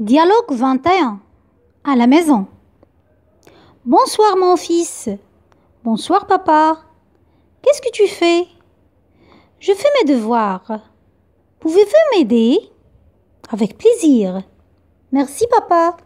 Dialogue 21 à la maison. Bonsoir mon fils. Bonsoir papa. Qu'est-ce que tu fais Je fais mes devoirs. Pouvez-vous m'aider Avec plaisir. Merci papa.